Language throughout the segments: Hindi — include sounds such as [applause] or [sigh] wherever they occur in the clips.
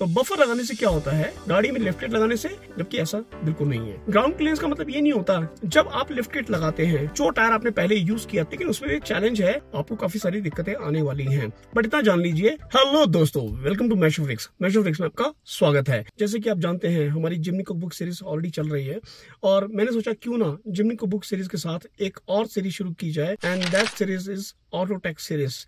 तो बफर लगाने से क्या होता है गाड़ी में लिफ्ट लगाने से जबकि ऐसा बिल्कुल नहीं है ग्राउंड क्लियरेंस का मतलब ये नहीं होता जब आप लिफ्ट किट लगाते हैं जो टायर आपने पहले यूज किया लेकिन उसमें एक चैलेंज है आपको काफी सारी दिक्कतें आने वाली है बट इतना जान लीजिए हेलो दोस्तों वेलकम टू मैशो मैशो फ्रिक्स में आपका स्वागत है जैसे की आप जानते हैं हमारी Jimny cookbook series already चल रही है और मैंने सोचा क्यों ना जिमनी कुक बुक सीरीज के साथ एक और सीरीज शुरू की जाए and that series is autotech series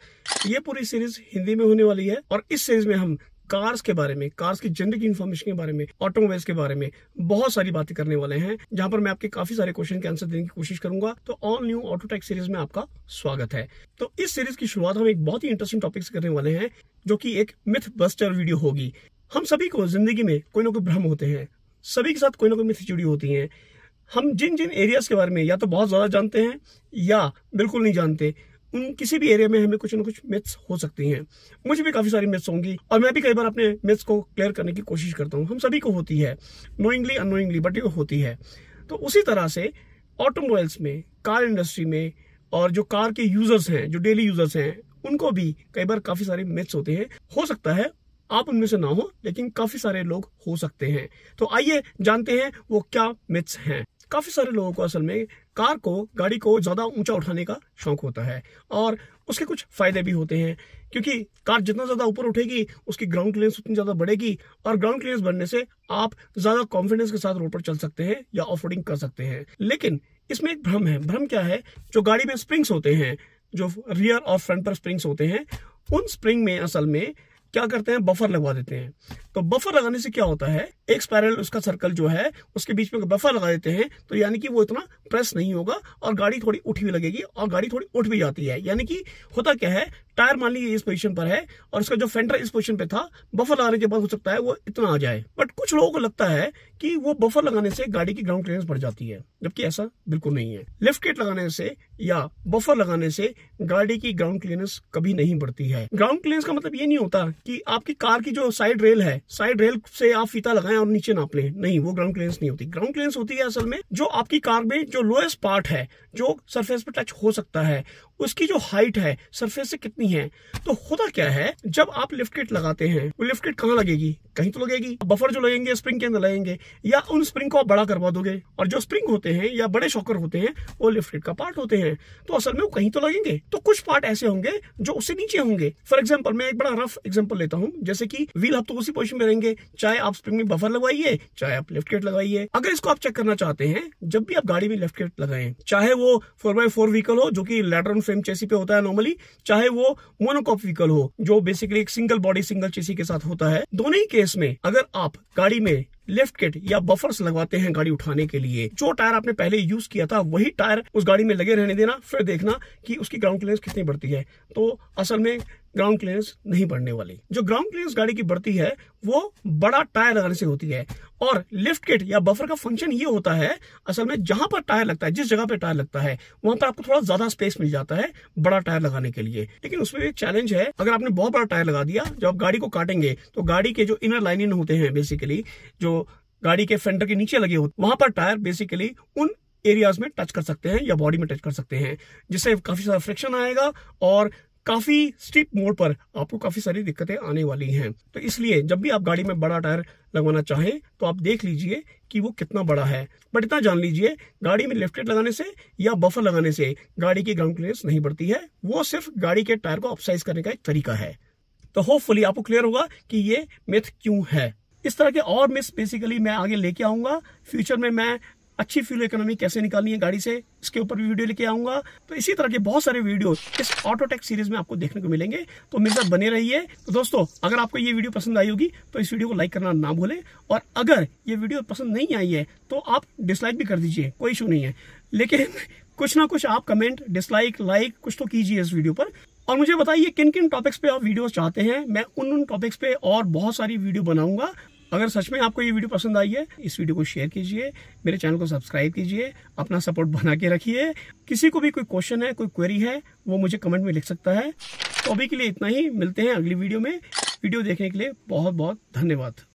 ये पूरी सीरीज हिंदी में होने वाली है और इस सीरीज में हम कार्स के बारे में कार्स की जनरिक इन्फॉर्मेशन के बारे में ऑटोमोबाइल्स के बारे में बहुत सारी बातें करने वाले हैं जहां पर मैं आपके काफी सारे क्वेश्चन के आंसर देने की कोशिश करूंगा तो ऑल न्यू ऑटोटेक सीरीज में आपका स्वागत है तो इस सीरीज की शुरुआत हम एक बहुत ही इंटरेस्टिंग टॉपिक से करने वाले हैं जो की एक मिथ बस्टर वीडियो होगी हम सभी को जिंदगी में कोई ना कोई भ्रम होते हैं सभी के साथ कोई ना कोई मिथ जुड़ी होती है हम जिन जिन एरियाज के बारे में या तो बहुत ज्यादा जानते हैं या बिल्कुल नहीं जानते उन किसी भी एरिया में हमें कुछ ना कुछ मिथ्स हो सकती हैं मुझे भी काफ़ी सारी मिथ्स होंगी और मैं भी कई बार अपने मिथ्स को क्लियर करने की कोशिश करता हूँ हम सभी को होती है नोइंगली अनोइंगली बट ये होती है तो उसी तरह से ऑटोमोबाइल्स में कार इंडस्ट्री में और जो कार के यूजर्स हैं जो डेली यूजर्स हैं उनको भी कई बार काफ़ी सारे मिथ्स होते हैं हो सकता है आप उनमें से ना हो लेकिन काफ़ी सारे लोग हो सकते हैं तो आइए जानते हैं वो क्या मिथ्स हैं काफ़ी सारे लोगों को असल में कार को गाड़ी को ज़्यादा ऊंचा उठाने का शौक होता है और उसके कुछ फ़ायदे भी होते हैं क्योंकि कार जितना ज़्यादा ऊपर उठेगी उसकी ग्राउंड क्लियरेंस उतनी ज़्यादा बढ़ेगी और ग्राउंड क्लियरेंस बढ़ने से आप ज़्यादा कॉन्फिडेंस के साथ रोड पर चल सकते हैं या ऑफ कर सकते हैं लेकिन इसमें एक भ्रम है भ्रम क्या है जो गाड़ी में स्प्रिंग्स होते हैं जो रियर और फ्रंट पर स्प्रिंग्स होते हैं उन स्प्रिंग में असल में क्या करते हैं बफर लगवा देते हैं तो बफर लगाने से क्या होता है एक स्पायरल उसका सर्कल जो है उसके बीच में बफर लगा देते हैं तो यानी कि वो इतना प्रेस नहीं होगा और गाड़ी थोड़ी उठी हुई लगेगी और गाड़ी थोड़ी उठ भी जाती है यानी कि होता क्या है टायर मान लीजिए इस पोजीशन पर है और उसका जो फेंडर इस पोजीशन पे था बफर लगाने के बाद हो सकता है वो इतना आ जाए बट कुछ लोगों को लगता है कि वो बफर लगाने से गाड़ी की ग्राउंड क्लियरेंस बढ़ जाती है जबकि ऐसा बिल्कुल नहीं है लिफ्ट गेट लगाने से या बफर लगाने से गाड़ी की ग्राउंड क्लियरेंस कभी नहीं बढ़ती है ग्राउंड क्लियरेंस का मतलब ये नहीं होता कि आपकी कार की जो साइड रेल है साइड रेल से आप फीता लगाएं और नीचे नाप लें नहीं वो ग्राउंड क्लियरेंस नहीं होती ग्राउंड क्लियरेंस होती है असल में जो आपकी कार में जो लोएस्ट पार्ट है जो सरफेस पर टच हो सकता है उसकी जो हाइट है सरफेस से कितनी है तो होता क्या है जब आप लिफ्ट लगाते हैं वो लिफ्ट कहाँ लगेगी कहीं तो लगेगी बफर जो लगेंगे स्प्रिंग के अंदर लगेंगे या उन स्प्रिंग को आप बड़ा करवा दोगे और जो स्प्रिंग होते हैं या बड़े शॉकर होते हैं वो लिफ्ट किट का पार्ट होते हैं तो असल में वो कहीं तो लगेंगे तो कुछ पार्ट ऐसे होंगे जो उससे नीचे होंगे फॉर एग्जाम्पल मैं एक बड़ा रफ एग्जाम्पल लेता हूँ जैसे की व्हील हफ्तों उसी पोजिशन में रहेंगे चाहे आप स्प्रिंग में बफर लगवाइए चाहे आप लिफ्ट किट लगाइए अगर इसको आप चेक करना चाहते हैं जब भी आप गाड़ी में लेफ्ट लगाए चाहे वो फोर बाय फोर व्हीकल हो जो की लेटर ऑन फ्रेम चेसी पे होता है नॉर्मली चाहे वो मोनोकॉप व्हीकल हो जो बेसिकली एक सिंगल बॉडी सिंगल चेसी के साथ होता है दोनों ही केस में अगर आप गाड़ी में लिफ्ट किट या बफर्स लगवाते हैं गाड़ी उठाने के लिए जो टायर आपने पहले यूज किया था वही टायर उस गाड़ी में लगे रहने देना फिर देखना कि उसकी ग्राउंड क्लियरेंस कितनी बढ़ती है तो असल में ग्राउंड क्लियरेंस नहीं बढ़ने वाली जो ग्राउंड क्लियरेंस गाड़ी की बढ़ती है वो बड़ा टायर लगाने से होती है और लिफ्ट किट या बफर का फंक्शन ये होता है असल में जहां पर टायर लगता है जिस जगह पर टायर लगता है वहां पर आपको थोड़ा ज्यादा स्पेस मिल जाता है बड़ा टायर लगाने के लिए लेकिन उसमें एक चैलेंज है अगर आपने बहुत बड़ा टायर लगा दिया जब आप गाड़ी को काटेंगे तो गाड़ी के जो इनर लाइनिंग होते हैं बेसिकली जो गाड़ी के फेंडर के नीचे लगे होते वहां पर टायर बेसिकली उन एरियाज में टच कर सकते हैं या बॉडी में टच कर सकते हैं जिससे काफी सारा फ्रिक्शन आएगा और काफी स्टीप मोड पर आपको काफी सारी दिक्कतें आने वाली हैं तो इसलिए जब भी आप गाड़ी में बड़ा टायर लगवाना चाहें तो आप देख लीजिए कि वो कितना बड़ा है बट इतना जान लीजिए गाड़ी में लिफ्टेड लगाने से या बफर लगाने से गाड़ी की ग्राउंड क्लियरेंस नहीं बढ़ती है वो सिर्फ गाड़ी के टायर को अपसाइज करने का एक तरीका है तो होपफुली आपको क्लियर होगा कि ये मिथ क्यों है इस तरह के और मिस बेसिकली मैं आगे लेके आऊंगा फ्यूचर में मैं अच्छी फ्यूल इकोनॉमी कैसे निकालनी है गाड़ी से इसके ऊपर भी वीडियो लेके आऊंगा तो इसी तरह के बहुत सारे वीडियो इस ऑटोटेक सीरीज में आपको देखने को मिलेंगे तो मेरे साथ बने रहिए तो दोस्तों अगर आपको ये वीडियो पसंद आई होगी तो इस वीडियो को लाइक करना ना भूलें और अगर ये वीडियो पसंद नहीं आई है तो आप डिसलाइक भी कर दीजिए कोई इशू नहीं है लेकिन [laughs] कुछ ना कुछ आप कमेंट डिसलाइक लाइक कुछ तो कीजिए इस वीडियो पर और मुझे बताइए किन किन टॉपिक्स पे आप वीडियोस चाहते हैं मैं उन उन टॉपिक्स पे और बहुत सारी वीडियो बनाऊंगा अगर सच में आपको ये वीडियो पसंद आई है इस वीडियो को शेयर कीजिए मेरे चैनल को सब्सक्राइब कीजिए अपना सपोर्ट बना के रखिए किसी को भी कोई क्वेश्चन है कोई क्वेरी है वो मुझे कमेंट में लिख सकता है तो अभी के लिए इतना ही मिलते हैं अगली वीडियो में वीडियो देखने के लिए बहुत बहुत धन्यवाद